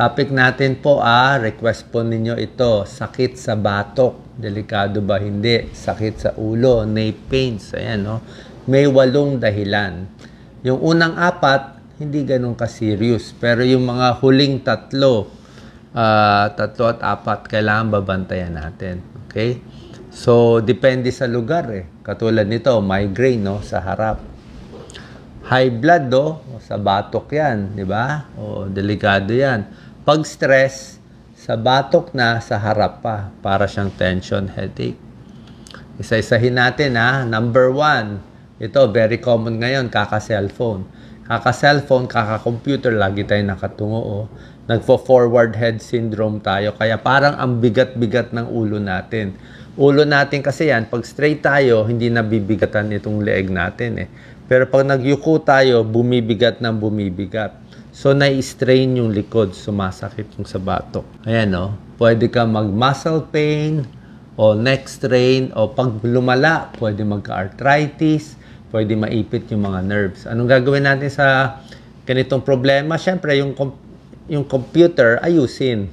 Topic natin po ah, request po ninyo ito. Sakit sa batok. Delikado ba? Hindi. Sakit sa ulo. nay pains. Ayan, no? May walong dahilan. Yung unang apat, hindi ganun ka-serious. Pero yung mga huling tatlo, uh, tatlo at apat, kailangan babantayan natin. Okay? So, depende sa lugar eh. Katulad nito, migraine, no? Sa harap high blood do, oh. sa batok 'yan, 'di ba? O delikado 'yan. Pag stress, sa batok na, sa harap pa. Para siyang tension headache. Isa-isahin natin ha. Number one, ito very common ngayon, kaka-cellphone. Kaka-cellphone, kaka-computer, lagi tayo nakatungo. Oh. Nagfo-forward head syndrome tayo. Kaya parang ang bigat-bigat ng ulo natin ulo natin kasi yan, pag straight tayo, hindi nabibigatan itong leeg natin eh. Pero pag nagyuko tayo, bumibigat ng bumibigat. So, na strain yung likod, sumasakit yung batok. Ayan, no? Pwede ka mag-muscle pain, o neck strain, o pag lumala, pwede magka-arthritis, pwede maipit yung mga nerves. Anong gagawin natin sa ganitong problema? Siyempre, yung, com- yung computer, ayusin.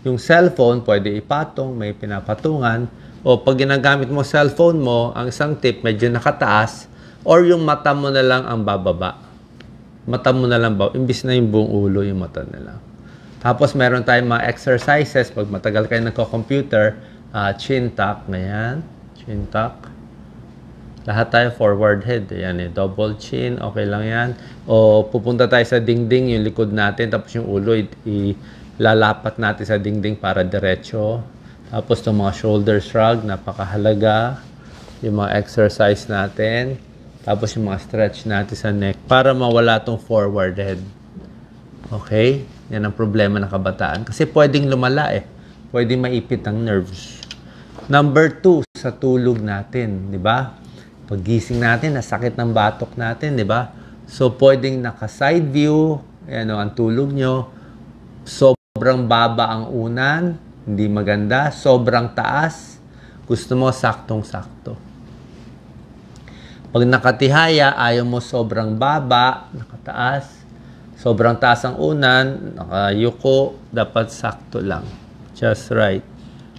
Yung cellphone, pwede ipatong, may pinapatungan. O pag ginagamit mo cellphone mo, ang isang tip medyo nakataas, or yung mata mo na lang ang bababa mata mo na lang ba, imbis na yung buong ulo, yung mata na lang. Tapos meron tayong mga exercises pag matagal kayo nagko-computer, uh, chin tuck, ganyan, chin tuck. Lahat tayo forward head, yan eh, double chin, okay lang yan. O pupunta tayo sa dingding, yung likod natin, tapos yung ulo, ilalapat natin sa dingding para diretso. Tapos yung mga shoulder shrug, napakahalaga. Yung mga exercise natin. Tapos yung mga stretch natin sa neck para mawala tong forward head. Okay? Yan ang problema ng kabataan. Kasi pwedeng lumala eh. Pwedeng maipit ang nerves. Number two, sa tulog natin, di ba? Pagising natin, nasakit ng batok natin, di ba? So, pwedeng naka-side view, yan o, ang tulog nyo. Sobrang baba ang unan, hindi maganda. Sobrang taas, gusto mo saktong-sakto. Pag nakatihaya, ayaw mo sobrang baba, nakataas. Sobrang taas ang unan, nakayuko, dapat sakto lang. Just right.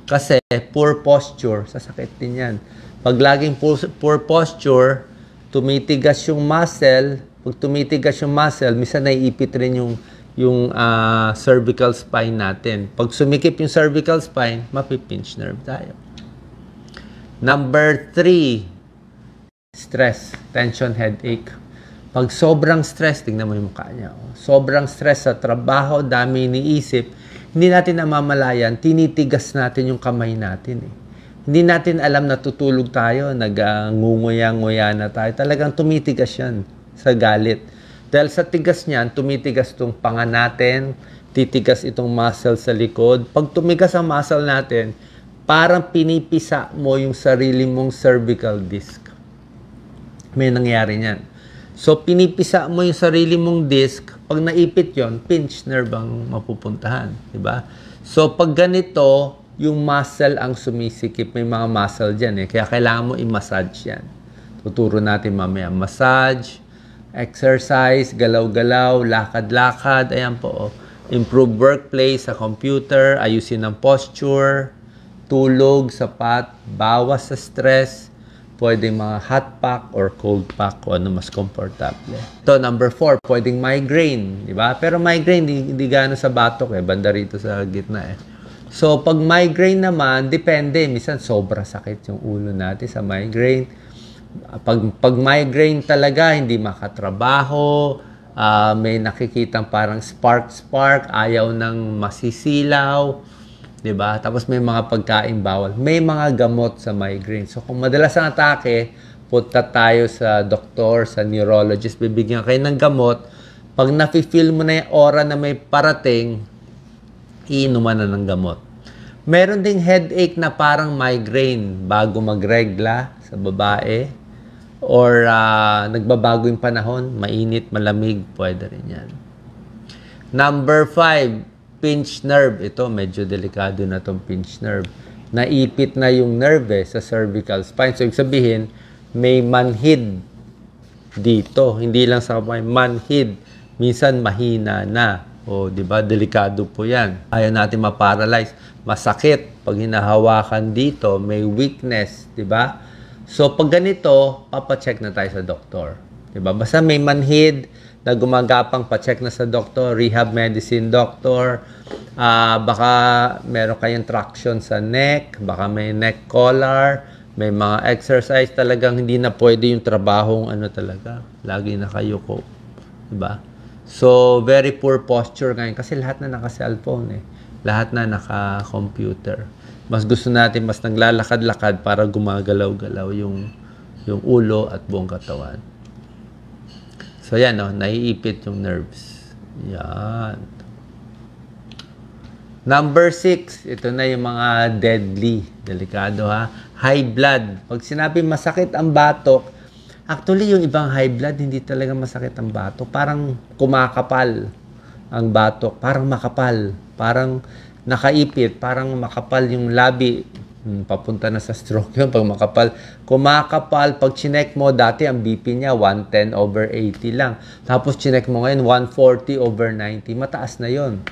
Kasi poor posture, sasakit din yan. Pag laging poor, poor posture, tumitigas yung muscle. Pag tumitigas yung muscle, minsan naiipit rin yung yung uh, cervical spine natin. Pag sumikip yung cervical spine, mapipinch nerve tayo. Number three, Stress, tension, headache. Pag sobrang stress, tingnan mo yung mukha niya. Oh. Sobrang stress sa trabaho, dami iniisip, hindi natin namamalayan, tinitigas natin yung kamay natin. Eh. Hindi natin alam na tutulog tayo, nagangunguya-nguya na tayo. Talagang tumitigas yan sa galit. Dahil sa tigas niyan, tumitigas itong panga natin, titigas itong muscle sa likod. Pag tumigas ang muscle natin, parang pinipisa mo yung sarili mong cervical disc may nangyari niyan. So, pinipisa mo yung sarili mong disc. Pag naipit yon pinch nerve ang mapupuntahan. Diba? So, pag ganito, yung muscle ang sumisikip. May mga muscle dyan eh. Kaya kailangan mo i-massage yan. Tuturo natin mamaya. Massage, exercise, galaw-galaw, lakad-lakad. Ayan po. Oh. Improve workplace sa computer, ayusin ang posture, tulog, sapat, bawas sa stress, Pwedeng mga hot pack or cold pack kung ano mas komportable. Ito, number four, pwedeng migraine, di ba? Pero migraine, hindi, hindi gano'n sa batok eh. Banda rito sa gitna eh. So, pag migraine naman, depende. Minsan, sobra sakit yung ulo natin sa migraine. Pag, pag migraine talaga, hindi makatrabaho, uh, may nakikitang parang spark-spark, ayaw ng masisilaw, 'di ba? Tapos may mga pagkain bawal, may mga gamot sa migraine. So kung madalas ang atake, punta tayo sa doktor, sa neurologist, bibigyan kayo ng gamot. Pag nafi-feel mo na yung aura na may parating, iinuman na ng gamot. Meron ding headache na parang migraine bago magregla sa babae or uh, nagbabago yung panahon, mainit, malamig, pwede rin yan. Number five, pinch nerve. Ito, medyo delikado na tong pinch nerve. Naipit na yung nerve eh, sa cervical spine. So, ibig sabihin, may manhid dito. Hindi lang sa may manhid. Minsan, mahina na. O, di ba? Delikado po yan. Ayaw natin ma-paralyze Masakit. Pag hinahawakan dito, may weakness. Di ba? So, pag ganito, papa-check na tayo sa doktor. Di ba? Basta may manhid, na gumagapang pa-check na sa doktor, rehab medicine doctor, uh, ah, baka meron kayong traction sa neck, baka may neck collar, may mga exercise talagang hindi na pwede yung trabahong ano talaga, lagi na kayo ko. Diba? So, very poor posture ngayon kasi lahat na naka-cellphone eh. Lahat na naka-computer. Mas gusto natin mas naglalakad-lakad para gumagalaw-galaw yung yung ulo at buong katawan. So, yan, no? Naiipit yung nerves. Yan. Number six, ito na yung mga deadly. Delikado, ha? High blood. Pag sinabi masakit ang batok, actually, yung ibang high blood, hindi talaga masakit ang batok. Parang kumakapal ang batok. Parang makapal. Parang nakaipit. Parang makapal yung labi Hmm, papunta na sa stroke yun pag makapal. Kumakapal, pag chinek mo, dati ang BP niya 110 over 80 lang. Tapos chinek mo ngayon 140 over 90. Mataas na yon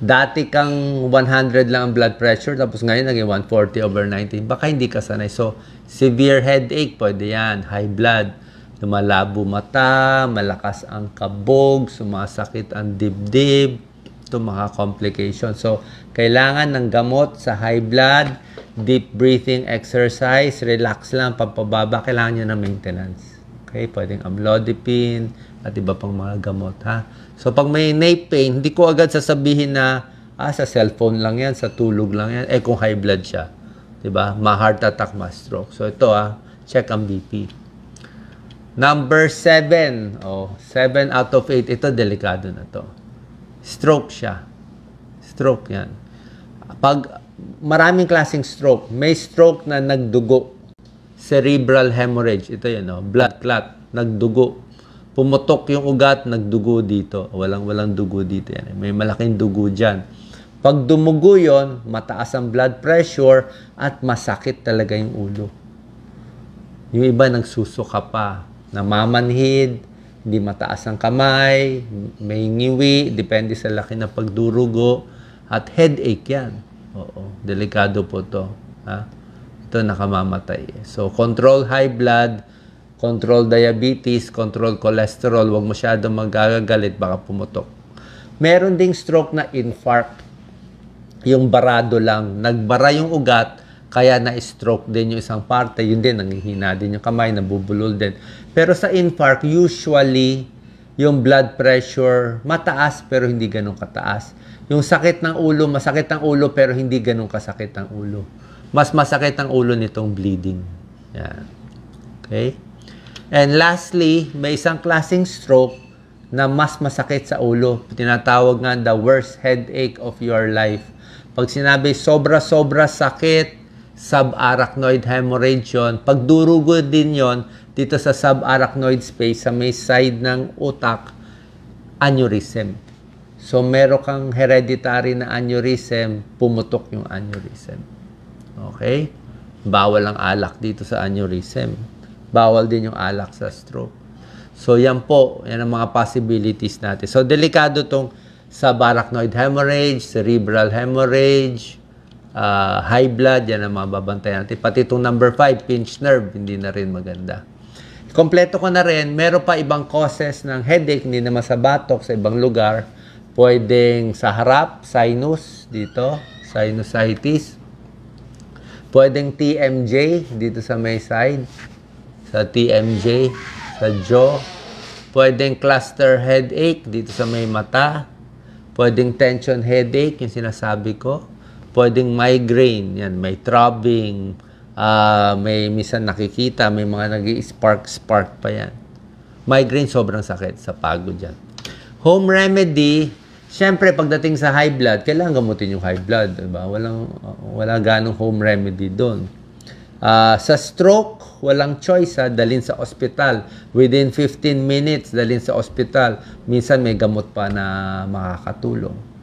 Dati kang 100 lang ang blood pressure, tapos ngayon naging 140 over 90. Baka hindi ka sanay. So, severe headache, pwede yan. High blood, lumalabo mata, malakas ang kabog, sumasakit ang dibdib, to mga complication. So, kailangan ng gamot sa high blood, deep breathing exercise, relax lang, pampababa, kailangan nyo ng maintenance. Okay, pwedeng amlodipine at iba pang mga gamot, ha? So, pag may nape pain, hindi ko agad sasabihin na, ah, sa cellphone lang yan, sa tulog lang yan. Eh, kung high blood siya, di ba? Ma-heart attack, ma-stroke. So, ito, ha? Check ang BP. Number 7. Oh, 7 out of 8. Ito, delikado na to stroke siya. Stroke yan. Pag maraming klaseng stroke, may stroke na nagdugo. Cerebral hemorrhage, ito yan, no? Oh. blood clot, nagdugo. Pumutok yung ugat, nagdugo dito. Walang-walang dugo dito yan. May malaking dugo dyan. Pag dumugo yon, mataas ang blood pressure at masakit talaga yung ulo. Yung iba nagsusuka pa, namamanhid, di mataas ang kamay, may ngiwi, depende sa laki ng pagdurugo, at headache yan. Oo, delikado po to. Ha? Ito nakamamatay. So, control high blood, control diabetes, control cholesterol, huwag masyadong magagagalit, baka pumutok. Meron ding stroke na infarct, yung barado lang, nagbara yung ugat, kaya na-stroke din yung isang parte, yun din, nanghihina din yung kamay, nabubulol din. Pero sa infarct, usually, yung blood pressure mataas pero hindi ganun kataas. Yung sakit ng ulo, masakit ang ulo pero hindi ganun kasakit ang ulo. Mas masakit ang ulo nitong bleeding. Yan. Okay? And lastly, may isang klaseng stroke na mas masakit sa ulo. Tinatawag nga the worst headache of your life. Pag sinabi sobra-sobra sakit, subarachnoid hemorrhage yun. Pagdurugo din yon dito sa subarachnoid space sa may side ng utak, aneurysm. So, meron kang hereditary na aneurysm, pumutok yung aneurysm. Okay? Bawal ang alak dito sa aneurysm. Bawal din yung alak sa stroke. So, yan po. Yan ang mga possibilities natin. So, delikado tong subarachnoid hemorrhage, cerebral hemorrhage, uh, high blood, yan ang mga babantayan natin. Pati itong number 5, pinch nerve, hindi na rin maganda. Kompleto ko na rin, meron pa ibang causes ng headache, hindi naman sa batok, sa ibang lugar. Pwedeng sa harap, sinus, dito, sinusitis. Pwedeng TMJ, dito sa may side, sa TMJ, sa jaw. Pwedeng cluster headache, dito sa may mata. Pwedeng tension headache, yung sinasabi ko pwedeng migraine, yan, may throbbing, uh, may minsan nakikita, may mga nag spark-spark pa yan. Migraine, sobrang sakit sa pagod yan. Home remedy, syempre, pagdating sa high blood, kailangan gamutin yung high blood. Diba? Walang, wala ganong home remedy doon. Uh, sa stroke, walang choice ha, dalin sa ospital. Within 15 minutes, dalin sa ospital. Minsan may gamot pa na makakatulong.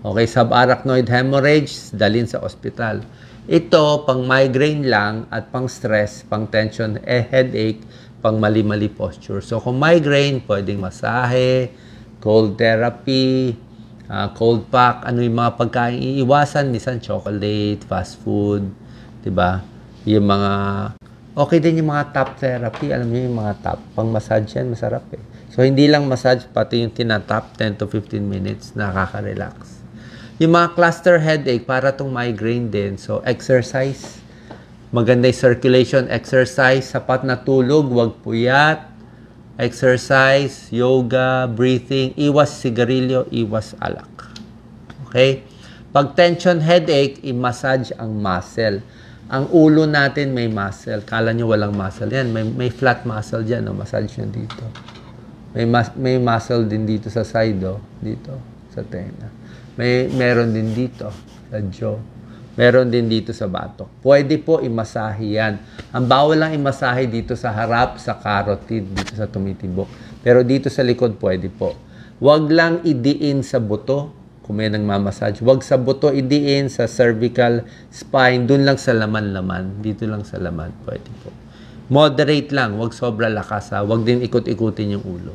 Okay, subarachnoid hemorrhage, dalin sa ospital. Ito, pang migraine lang at pang stress, pang tension, eh, headache, pang mali-mali posture. So, kung migraine, pwedeng masahe, cold therapy, uh, cold pack, ano yung mga pagkain iiwasan, minsan chocolate, fast food, 'di ba? Yung mga okay din yung mga top therapy, alam niyo yung mga top, pang massage yan, masarap eh. So hindi lang massage pati yung tinatap, 10 to 15 minutes nakaka-relax. Yung mga cluster headache, para tong migraine din. So, exercise. Maganda yung circulation exercise. Sapat na tulog, wag puyat. Exercise, yoga, breathing. Iwas sigarilyo, iwas alak. Okay? Pag tension headache, i-massage ang muscle. Ang ulo natin may muscle. Kala nyo walang muscle. Yan, may, may flat muscle dyan. No? Massage nyo dito. May, mas, may muscle din dito sa side. Oh. Dito, sa tenga. May, meron din dito sa jaw. Meron din dito sa batok. Pwede po imasahe yan. Ang bawal lang imasahe dito sa harap, sa carotid, dito sa tumitibok. Pero dito sa likod, pwede po. Huwag lang idiin sa buto kung may nagmamassage. Huwag sa buto idiin, sa cervical spine, Doon lang sa laman-laman. Dito lang sa laman. Pwede po. Moderate lang. Huwag sobra lakas ha. Huwag din ikot-ikutin yung ulo.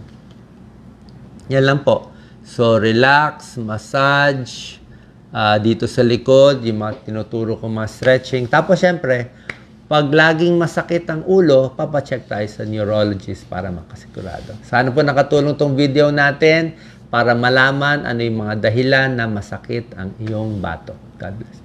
Yan lang po. So, relax, massage, uh, dito sa likod, yung mga tinuturo ko mga stretching. Tapos, syempre, pag laging masakit ang ulo, papacheck tayo sa neurologist para makasigurado. Sana po nakatulong tong video natin para malaman ano yung mga dahilan na masakit ang iyong bato. God bless.